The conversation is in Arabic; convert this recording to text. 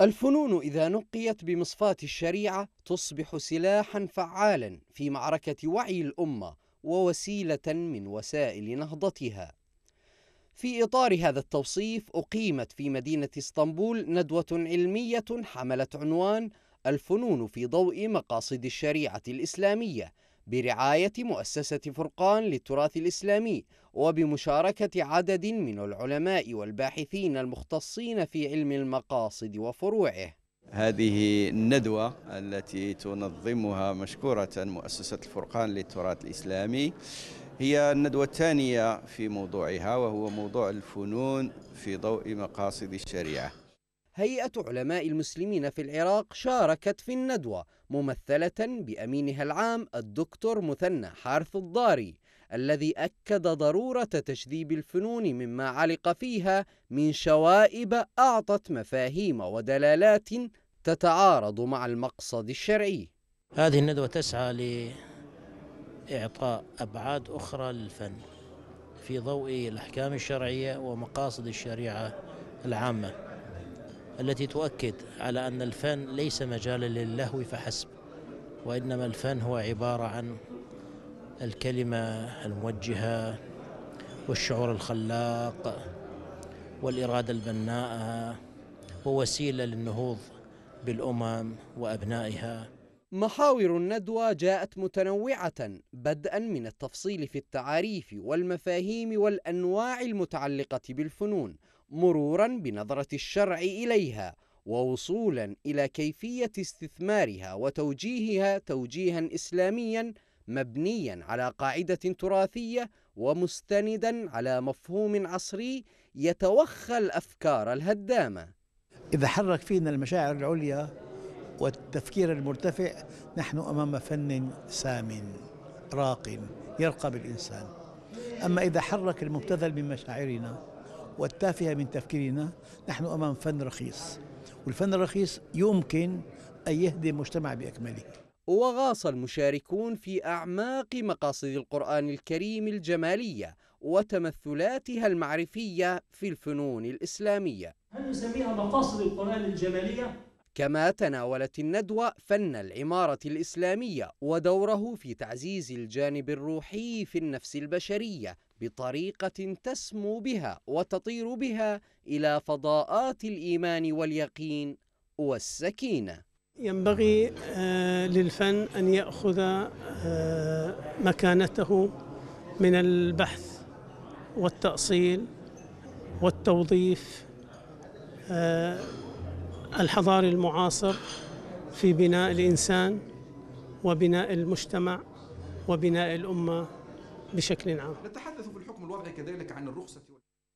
الفنون إذا نقيت بمصفاة الشريعة تصبح سلاحا فعالا في معركة وعي الأمة ووسيلة من وسائل نهضتها في إطار هذا التوصيف أقيمت في مدينة اسطنبول ندوة علمية حملت عنوان الفنون في ضوء مقاصد الشريعة الإسلامية برعاية مؤسسة فرقان للتراث الإسلامي وبمشاركة عدد من العلماء والباحثين المختصين في علم المقاصد وفروعه هذه الندوة التي تنظمها مشكورة مؤسسة الفرقان للتراث الإسلامي هي الندوة الثانية في موضوعها وهو موضوع الفنون في ضوء مقاصد الشريعة هيئة علماء المسلمين في العراق شاركت في الندوة ممثلة بأمينها العام الدكتور مثنى حارث الضاري الذي أكد ضرورة تشذيب الفنون مما علق فيها من شوائب أعطت مفاهيم ودلالات تتعارض مع المقصد الشرعي. هذه الندوة تسعى لإعطاء أبعاد أخرى للفن في ضوء الأحكام الشرعية ومقاصد الشريعة العامة. التي تؤكد على أن الفن ليس مجالا للهو فحسب وإنما الفن هو عبارة عن الكلمة الموجهة والشعور الخلاق والإرادة البناءة ووسيلة للنهوض بالأمم وأبنائها محاور الندوة جاءت متنوعة بدءا من التفصيل في التعاريف والمفاهيم والأنواع المتعلقة بالفنون مرورا بنظرة الشرع إليها ووصولا إلى كيفية استثمارها وتوجيهها توجيها إسلاميا مبنيا على قاعدة تراثية ومستندا على مفهوم عصري يتوخى الأفكار الهدامة إذا حرك فينا المشاعر العليا والتفكير المرتفع نحن أمام فن سام راق يرقى بالإنسان أما إذا حرك المبتذل من مشاعرنا والتافهة من تفكيرنا نحن أمام فن رخيص والفن الرخيص يمكن أن يهدي المجتمع بأكمله وغاص المشاركون في أعماق مقاصد القرآن الكريم الجمالية وتمثلاتها المعرفية في الفنون الإسلامية هل نسميها مقاصد القرآن الجمالية؟ كما تناولت الندوة فن العمارة الإسلامية ودوره في تعزيز الجانب الروحي في النفس البشرية بطريقة تسمو بها وتطير بها إلى فضاءات الإيمان واليقين والسكينة. ينبغي آه، للفن أن يأخذ آه، مكانته من البحث والتأصيل والتوظيف آه، الحضاري المعاصر في بناء الانسان وبناء المجتمع وبناء الامه بشكل عام. نتحدث في الحكم الوضعي كذلك عن الرخصه